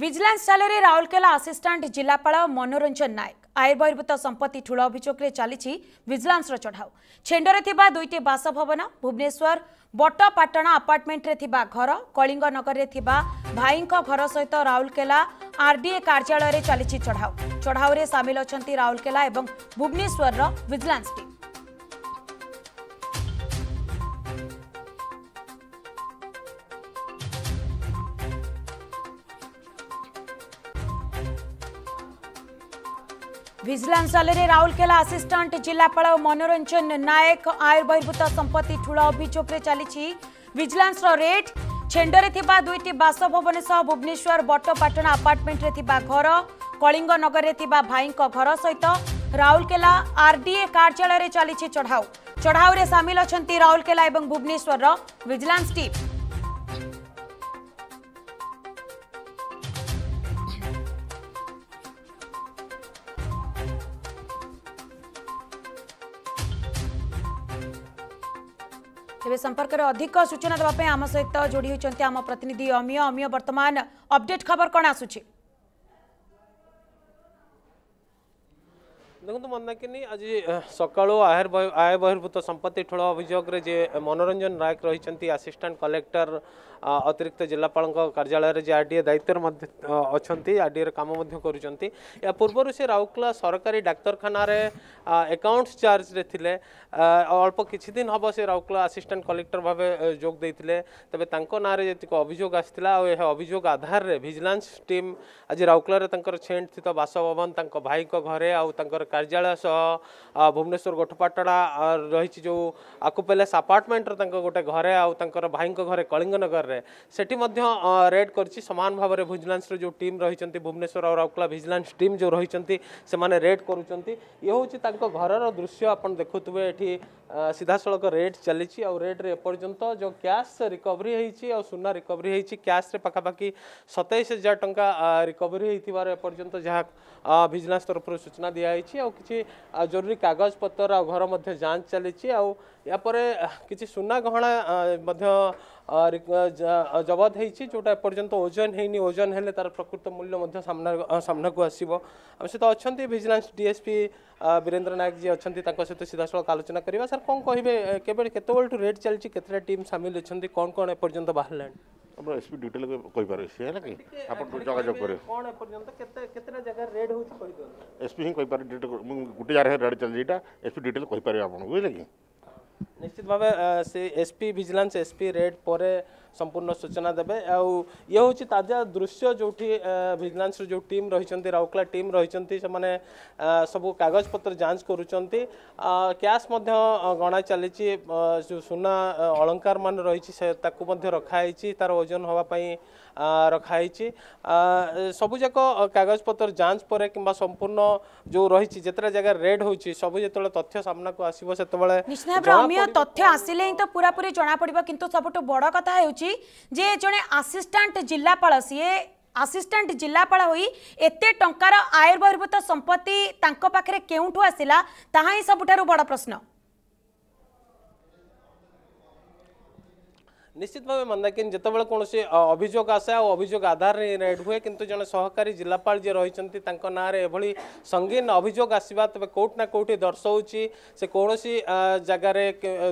vigilance ଜାଲରେ Rourkela assistant ଜିଲ୍ଲାପାଳ ମନୋରଞ୍ଜନ ନାୟକ ଆୟବହିର୍ଭୂତ ସମ୍ପତ୍ତି ଠୁଳ ଅଭିଯୋଗରେ ଚାଲିଛି ଭିଜିଲାନ୍ସର ଚଢ଼ାଉ ଛେଣ୍ଡରେ ଥିବା ଦୁଇଟି ବାସଭବନ ଭୁବନେଶ୍ୱର ବଟପାଟଣା ଆପାର୍ଟମେଣ୍ଟରେ ଥିବା ଘର କଳିଙ୍ଗନଗରରେ ଥିବା ଭାଇଙ୍କ ଘର ସହିତ ରାଉରକେଲା ଆର୍ଡିଏ କାର୍ଯ୍ୟାଳୟରେ ଚାଲିଛି ଚଢ଼ାଉ ଚଢ଼ାଉରେ ସାମିଲ ଅଛନ୍ତି ରାଉରକେଲା ଏବଂ ଭୁବନେଶ୍ୱରର vigilance team vigilance Rourkela assistant ଜିଲ୍ଲାପାଳ ମନୋରଞ୍ଜନ ନାୟକ ଆୟ ବହିର୍ଭୂତ ସମ୍ପତ୍ତି ଠୁଳ ଅଭିଯୋଗରେ ଚାଲିଛି ଭିଜିଲାନ୍ସର ରେଡ୍ ଛେଣ୍ଡରେ ଥିବା ଦୁଇଟି ବାସଭବନ ସହ ଭୁବନେଶ୍ୱର ବଟପାଟଣା ଆପାର୍ଟମେଣ୍ଟରେ ଥିବା ଘର କଳିଙ୍ଗନଗରରେ ଥିବା ଭାଇଙ୍କ ଘର ସହିତ ରାଉରକେଲା ଆର୍ଡିଏ କାର୍ଯ୍ୟାଳୟରେ ଚାଲିଛି ଚଢ଼ାଉ ଚଢ଼ାଉରେ ସାମିଲ ଅଛନ୍ତି ରାଉରକେଲା ଏବଂ ଭୁବନେଶ୍ୱରର ଭିଜିଲାନ୍ସ ଟିମ୍ ତେବେ ସମ୍ପର୍କରେ ଅଧିକ ସୂଚନା ଦେବା ପାଇଁ ଆମ ସହିତ ଯୋଡ଼ି ହୋଇଛନ୍ତି ଆମ ପ୍ରତିନିଧି ଅମିୟ ଅମିୟ ବର୍ତ୍ତମାନ ଅପଡେଟ୍ ଖବର କ'ଣ ଆସୁଛି দেখুন মন্দাকিনী আজ সকাল আয়ের আয় বহির্ভূত সম্পত্তি ঠোল অভিযোগে যে মনোরঞ্জন নায়ক রয়েছেন আসিষ্টাট কলেক্টর অতিরিক্ত জেলাপাল কার্যালয়ের যে আরডিএ দায়িত্বের মধ্যে কাম করছেন এর পূর্ব সে রাউরকেলা সরকারি ডাক্তারখানার একাউন্টস চার্জে লে অল্প কিছুদিন হব সে রাউরকেলা আসিষ্টাট কলেক্টর ভাবে যোগ দিয়ে তবে তাঁর নাঁরে যেতক অভিযোগ আসছিল ও এ অভিযোগ আধারে ভিজিলান্স টিম আজ রাউরকেলার তাঁর ছেণ্ঠিত বাসভবন তাঁর ভাই ঘরে আউ कार्यालय सह भुवनेश्वर गोठपाटड़ा रही जो आकुपेलेस आपार्टमेंटर गोटे घरे आर भाई घरे कलींगनगर से रेड कर सामान भाव में भिजिलांस जो टीम रही भुवनेश्वर और राउकला भिजिलांस टीम जो रही रेड करुँचे घर दृश्य आप देखु ये सीधा सड़क रेड चली रेड्रे एपर्तंत जो क्या रिकवरी और सुना रिकवरी क्या पखापाखि सतैश हजार टाँह रिकवरी होती जहाँ भिजिलांस तरफ सूचना दिखाई कि जरूरी कागज पत्र घर जांच चली यापर कि सुना गहना जबत होटा एपर्तंत ओजन है ओजन है तार प्रकृत मूल्य सामना को आसो आम सहित अच्छा भिजिलान्स डीएसपी वीरेन्द्र नायक जी अच्छा सहित सीधा साल आलोचना करवा सर कौन कहे केत रेड चलती केतम सामिल अच्छा कौन कौन एपर्तंत बाहर लाइन ଆମର ଏସ୍ପି ଡ୍ୟୁଟି ଲୋକ କହିପାରିବେ ସେ ହେଲା କି ଆପଣ ଯୋଗାଯୋଗ କରିବେ କ'ଣ ଏପର୍ଯ୍ୟନ୍ତ କେତେ କେତେଟା ଜାଗାରେ ରେଡ୍ ହେଉଛି କହିଦିଅନ୍ତୁ ଏସ୍ପି ହିଁ କହିପାରିବେ ମୁଁ ଗୋଟେ ଜାଗାରେ ରେଡ୍ ଚାଲିଛି ଏଇଟା ଏସ୍ପି ଡିଟେଲ୍ କହିପାରିବେ ଆପଣଙ୍କୁ ବୁଝିଲେ କି নিশ্চিত ভাবে সে এসপি ভিজিলান্স এসপি রেড পরে সম্পূর্ণ সূচনা দেবে আউ ইয়ে হচ্ছে তাজা দৃশ্য যেটি ভিজিলান্সর যে টিম রয়েছেন রাউরকেলা টিম রয়েছেন সে সব কাগজপত্র যাঞ্চ করছেন ক্যাশ গণা চালছে যে সুনা অলঙ্কার মান রয়েছে সে তাকে রখা হয়েছি তার ওজন হওয়া রখা হয়েছি সবুজাক কাগজপত্র যাঞ্চ পরে কিংবা সম্পূর্ণ যে রয়েছে যেতটা জায়গায় রেড হচ্ছে সবু যেত তথ্য সামনাকু আসব সেতবে ତଥ୍ୟ ଆସିଲେ ହିଁ ତ ପୁରାପୁରି ଜଣାପଡ଼ିବ କିନ୍ତୁ ସବୁଠୁ ବଡ଼ କଥା ହେଉଛି ଯେ ଜଣେ ଆସିଷ୍ଟାଣ୍ଟ ଜିଲ୍ଲାପାଳ ସିଏ ଆସିଷ୍ଟାଣ୍ଟ ଜିଲ୍ଲାପାଳ ହୋଇ ଏତେ ଟଙ୍କାର ଆୟୁର୍ବହିର୍ଭୂତ ସମ୍ପତ୍ତି ତାଙ୍କ ପାଖରେ କେଉଁଠୁ ଆସିଲା ତାହା ହିଁ ସବୁଠାରୁ ବଡ଼ ପ୍ରଶ୍ନ নিশ্চিত ভাবে মন্দাকিন যেতবে কোণী অভিযোগ আসে অভিযোগ আধারে রেড হুয়ে কিন্তু জন সহকারী জেলাপাল যে রয়েছেন তাঁর নাঁরে এভাবে সঙ্গীন অভিযোগ আসবা তবে কোটি না কোটি দর্শাউছি সে কৌশি জায়গার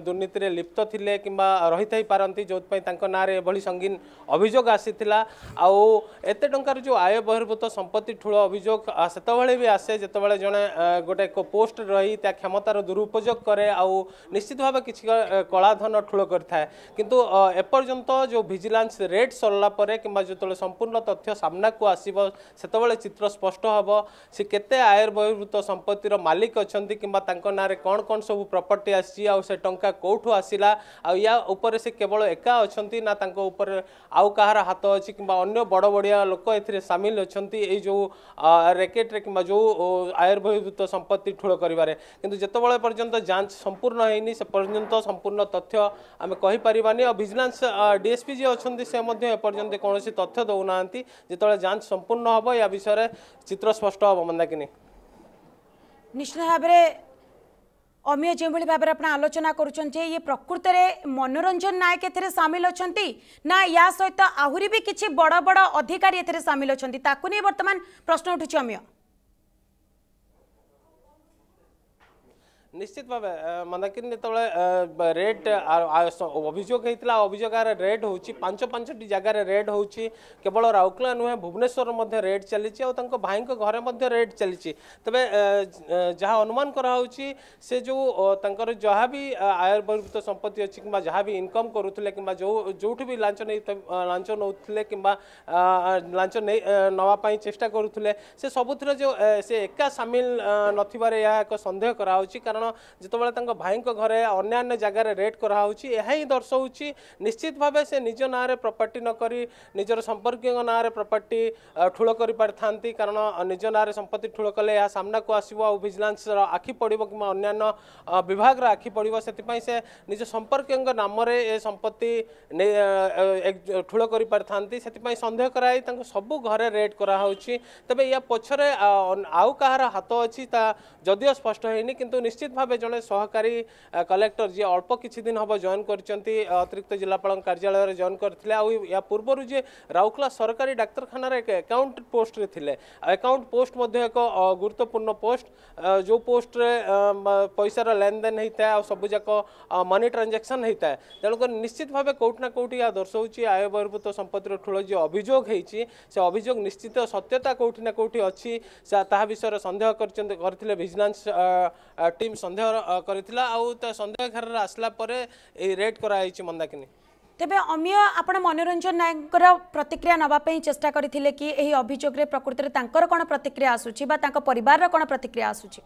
দুর্নীতি লিপ্ত লে কিংবা রয়ে পারতি যেপাই তাঁর নাঁরে এভাবে সঙ্গীন অভিযোগ আসিলা আও এতে টঙ্কার যে আয় বহির্ভূত সম্পত্তি ঠুল অভিযোগ সেতবে বি আসে যেতবে জনে গোটে পোস্ট রই তা ক্ষমতার দুরুপযোগ করে আও নিশ্চিত ভাবে কিছু কলাধন ঠুল করে থাকে কিন্তু ଏପର୍ଯ୍ୟନ୍ତ ଯେଉଁ ଭିଜିଲାନ୍ସ ରେଡ୍ ସରିଲା ପରେ କିମ୍ବା ଯେତେବେଳେ ସମ୍ପୂର୍ଣ୍ଣ ତଥ୍ୟ ସାମ୍ନାକୁ ଆସିବ ସେତେବେଳେ ଚିତ୍ର ସ୍ପଷ୍ଟ ହେବ ସେ କେତେ ଆୟୁର୍ବହିର୍ଭୂତ ସମ୍ପତ୍ତିର ମାଲିକ ଅଛନ୍ତି କିମ୍ବା ତାଙ୍କ ନାଁରେ କ'ଣ କ'ଣ ସବୁ ପ୍ରପର୍ଟି ଆସିଛି ଆଉ ସେ ଟଙ୍କା କେଉଁଠୁ ଆସିଲା ଆଉ ୟା ଉପରେ ସେ କେବଳ ଏକା ଅଛନ୍ତି ନା ତାଙ୍କ ଉପରେ ଆଉ କାହାର ହାତ ଅଛି କିମ୍ବା ଅନ୍ୟ ବଡ଼ ବଡ଼ିଆ ଲୋକ ଏଥିରେ ସାମିଲ ଅଛନ୍ତି ଏଇ ଯେଉଁ ରେକେଟ୍ରେ କିମ୍ବା ଯେଉଁ ଆୟୁର୍ବହିର୍ଭୂତ ସମ୍ପତ୍ତି ଠୁଳ କରିବାରେ କିନ୍ତୁ ଯେତେବେଳେ ପର୍ଯ୍ୟନ୍ତ ଯାଞ୍ଚ ସମ୍ପୂର୍ଣ୍ଣ ହେଇନି ସେ ପର୍ଯ୍ୟନ୍ତ ସମ୍ପୂର୍ଣ୍ଣ ତଥ୍ୟ ଆମେ କହିପାରିବାନି ଆଉ ଭିଜିଲାନ୍ସ ଡିଏସ୍ପି uh, ଯିଏ ଅଛନ୍ତି ସେ ମଧ୍ୟ ଏପର୍ଯ୍ୟନ୍ତ କୌଣସି ତଥ୍ୟ ଦେଉନାହାନ୍ତି ଯେତେବେଳେ ଯାଞ୍ଚ ସମ୍ପୂର୍ଣ୍ଣ ହେବ ଏହା ବିଷୟରେ ଚିତ୍ର ସ୍ପଷ୍ଟ ହେବ ମନ୍ଦାକିନୀ ନିଶ୍ଚିତ ଭାବରେ অমিয় যেভাবে ভাবে আপনার আলোচনা করছেন যে ইয়ে প্রকৃতরে মনোরঞ্জন নায়ক এতে সামিল অনেক না ইয়া সহ আহরি বি কিছু বড় বড় অধিকারী এতে সামিল অনেক তাকে নিয়ে বর্তমান প্রশ্ন উঠুছে অমিয় निश्चित भाव मन किट अभिजोग होता अभोग रेट हूँ पांच पांच टी जगह रेट हूँ केवल राउरकला नुहे भुवनेश्वर में रेट चली भाई घर रेट चली तेज जहाँ अनुमान कराऊ से जो जहाँ भी आयुर्वर्भूत संपत्ति अच्छी कि इनकम करुले कि जो जो भी लाच नहीं लाच नौ कि लाच नहीं नापी चेष्टा करुले से सबुथ जो से एका सामिल नथिबारे यह एक सन्देह करा कारण କାରଣ ଯେତେବେଳେ ତାଙ୍କ ଭାଇଙ୍କ ଘରେ ଅନ୍ୟାନ୍ୟ ଜାଗାରେ ରେଟ୍ କରାହେଉଛି ଏହା ହିଁ ଦର୍ଶାଉଛି ନିଶ୍ଚିତ ଭାବେ ସେ ନିଜ ନାଁରେ ପ୍ରପର୍ଟି ନକରି ନିଜର ସମ୍ପର୍କୀୟଙ୍କ ନାଁରେ ପ୍ରପର୍ଟି ଠୁଳ କରିପାରିଥାନ୍ତି କାରଣ ନିଜ ନାଁରେ ସମ୍ପତ୍ତି ଠୁଳ କଲେ ଏହା ସାମ୍ନାକୁ ଆସିବ ଆଉ ଭିଜିଲାନ୍ସର ଆଖି ପଡ଼ିବ କିମ୍ବା ଅନ୍ୟାନ୍ୟ ବିଭାଗର ଆଖି ପଡ଼ିବ ସେଥିପାଇଁ ସେ ନିଜ ସମ୍ପର୍କୀୟଙ୍କ ନାମରେ ଏ ସମ୍ପତ୍ତି ଠୁଳ କରିପାରିଥାନ୍ତି ସେଥିପାଇଁ ସନ୍ଦେହ କରାଯାଇ ତାଙ୍କୁ ସବୁ ଘରେ ରେଟ୍ କରାହେଉଛି ତେବେ ଏହା ପଛରେ ଆଉ କାହାର ହାତ ଅଛି ତା ଯଦିଓ ସ୍ପଷ୍ଟ ହେଇନି କିନ୍ତୁ ନିଶ୍ଚିତ निश्चित भाव जन सहकारी कलेक्टर जी अल्प किसी दिन हम जॉन कर अतिरिक्त जिलापा कार्यालय जॉन करते या पूर्व जी राउरकला सरकारी डाक्तखाना एक आकाउंट पोस्ट थे आकाउंट पोस्ट एक गुरुत्वपूर्ण पोस्ट जो पोस्ट पैसार लेनदेन होता है सबूक मनी ट्रांजाक्शन होता है तेणुक निश्चित भाव कौटना कौटी यहाँ दर्शाऊँगी आय बहिर्भूत संपत्ति ठूल जो अभोग से अभोग निश्चित सत्यता कौटिना कौटी अच्छी विषय सन्देह करजिला टीम সন্দেহ করেছিল সন্দেহ ঘের আসলা পরে এই রেড করা হয়েছে মন্দাকিনী তেবে অমিয় আপনার মনোরঞ্জন নায়কর প্রতিক্রিয়া নেওয়া চেষ্টা করে কি এই অভিযোগে প্রকৃতরে তাঁর কোণ প্রতিক্রিয়া আসুচি বা তাঁর পরিবার কোণ প্রতিক্রিয়া আসুচি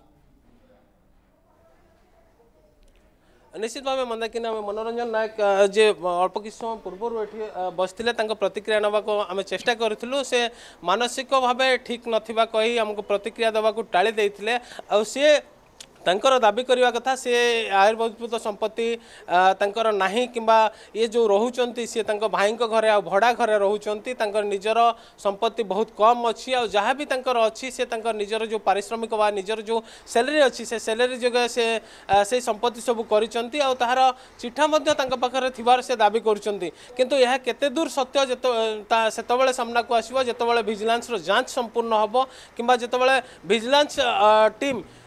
নিশ্চিত ভাবে মন্দাকিনী আমি মনোরঞ্জন নায়ক যে অল্প কিছু সময় পূর্বর এটি বসলে তাঁর প্রতিক্রিয়া নেওয়া আমি চেষ্টা করলু সে মানসিক ভাবে ঠিক নথিবা কই আমাকে প্রতিক্রিয়া দেওয়া টাড়ি দিয়ে সে तंकर दाबी करने कथा से आयुर्वेदिक संपत्ति ना कि ये जो रोचे सी भाई घर आड़ा भड़ा घरे रोचर निजर संपत्ति बहुत कम अच्छी जहाँ भी अच्छी से निजर जो पारिश्रमिक व निजर जो सैलरी अच्छी से सैलरी जो से संपत्ति सब कर चिठा पाखे से दाबी करते दूर सत्य से सामना को आसो जिते भिजिलान्स जांच संपूर्ण हम कि जिते भिजिलान्स टीम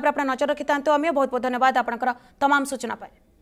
सूचना पर आप नजर रखि था तो बहुत बहुत धन्यवाद आपण तमाम सूचना पर